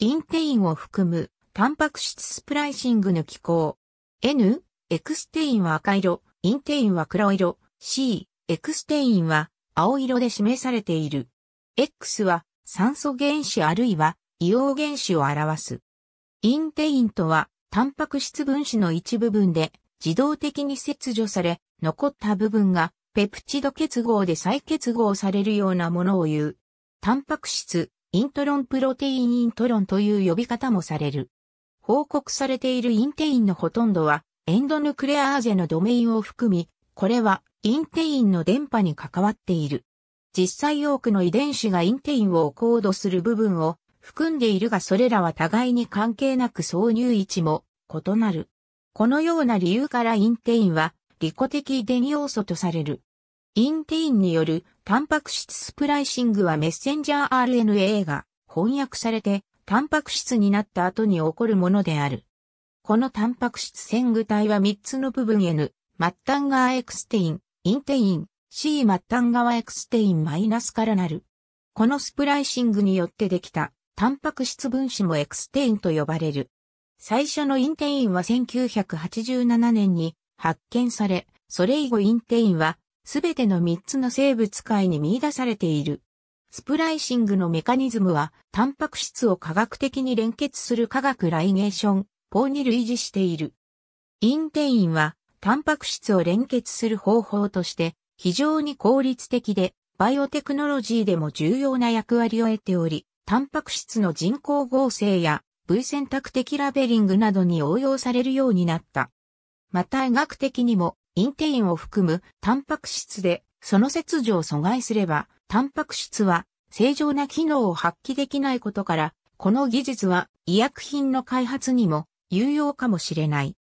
インテインを含む、タンパク質スプライシングの機構。N、エクステインは赤色、インテインは黒色、C、エクステインは青色で示されている。X は酸素原子あるいは硫黄原子を表す。インテインとは、タンパク質分子の一部分で自動的に切除され、残った部分がペプチド結合で再結合されるようなものを言う。タンパク質、イントロンプロテインイントロンという呼び方もされる。報告されているインテインのほとんどは、エンドヌクレアーゼのドメインを含み、これはインテインの電波に関わっている。実際多くの遺伝子がインテインをコードする部分を含んでいるがそれらは互いに関係なく挿入位置も異なる。このような理由からインテインは利己的遺伝要素とされる。インテインによるタンパク質スプライシングはメッセンジャー RNA が翻訳されてタンパク質になった後に起こるものである。このタンパク質線具体は3つの部分 N、末端側エクステイン、インテイン、C 末端側エクステインマイナスからなる。このスプライシングによってできたタンパク質分子もエクステインと呼ばれる。最初のインテインは1987年に発見され、それ以後インテインはすべての3つの生物界に見出されている。スプライシングのメカニズムは、タンパク質を科学的に連結する化学ライゲーション、法に類似している。インテインは、タンパク質を連結する方法として、非常に効率的で、バイオテクノロジーでも重要な役割を得ており、タンパク質の人工合成や、V 選択的ラベリングなどに応用されるようになった。また医学的にも、インテインを含むタンパク質で、その切除を阻害すれば、タンパク質は正常な機能を発揮できないことから、この技術は医薬品の開発にも有用かもしれない。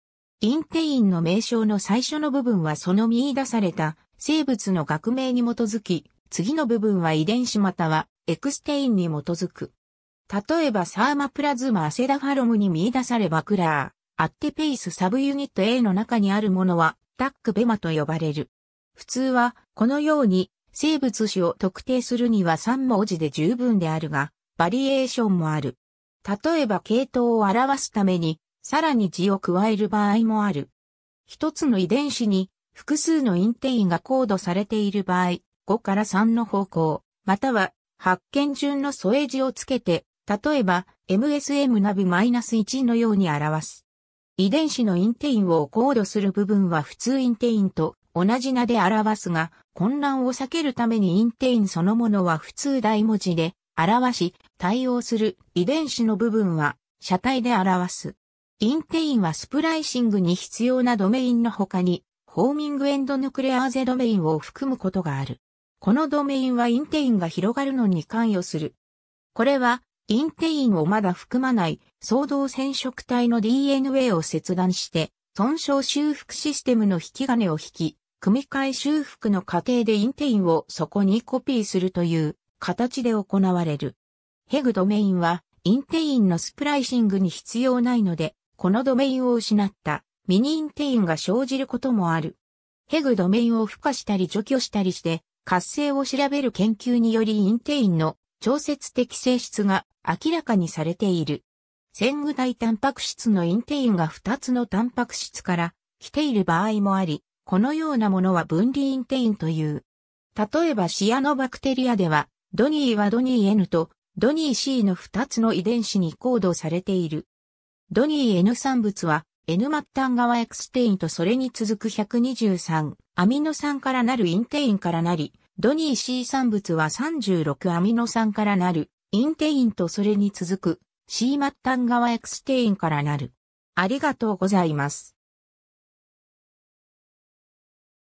インテインの名称の最初の部分はその見出された生物の学名に基づき、次の部分は遺伝子またはエクステインに基づく。例えばサーマプラズマアセダファロムに見出されバクラー、アッテペイスサブユニット A の中にあるものはダックベマと呼ばれる。普通は、このように、生物種を特定するには3文字で十分であるが、バリエーションもある。例えば系統を表すために、さらに字を加える場合もある。一つの遺伝子に複数のインテインがコードされている場合、5から3の方向、または発見順の添え字をつけて、例えば MSM ナビ -1 のように表す。遺伝子のインテインを考慮する部分は普通インテインと同じ名で表すが、混乱を避けるためにインテインそのものは普通大文字で表し、対応する遺伝子の部分は車体で表す。インテインはスプライシングに必要なドメインの他に、ホーミングエンドヌクレアーゼドメインを含むことがある。このドメインはインテインが広がるのに関与する。これはインテインをまだ含まない相動染色体の DNA を切断して、損傷修復システムの引き金を引き、組み換え修復の過程でインテインをそこにコピーするという形で行われる。ヘグドメインは、インテインのスプライシングに必要ないので、このドメインを失ったミニインテインが生じることもある。ヘグドメインを付加したり除去したりして、活性を調べる研究によりインテインの調節的性質が明らかにされている。先具体タンパク質のインテインが2つのタンパク質から来ている場合もあり、このようなものは分離インテインという。例えばシアノバクテリアでは、ドニーはドニー N とドニー C の2つの遺伝子にコードされている。ドニー N 産物は N 末端側エクステインとそれに続く123アミノ酸からなるインテインからなり、ドニー C 産物は36アミノ酸からなる、インテインとそれに続く、C 末端側エクステインからなる。ありがとうございます。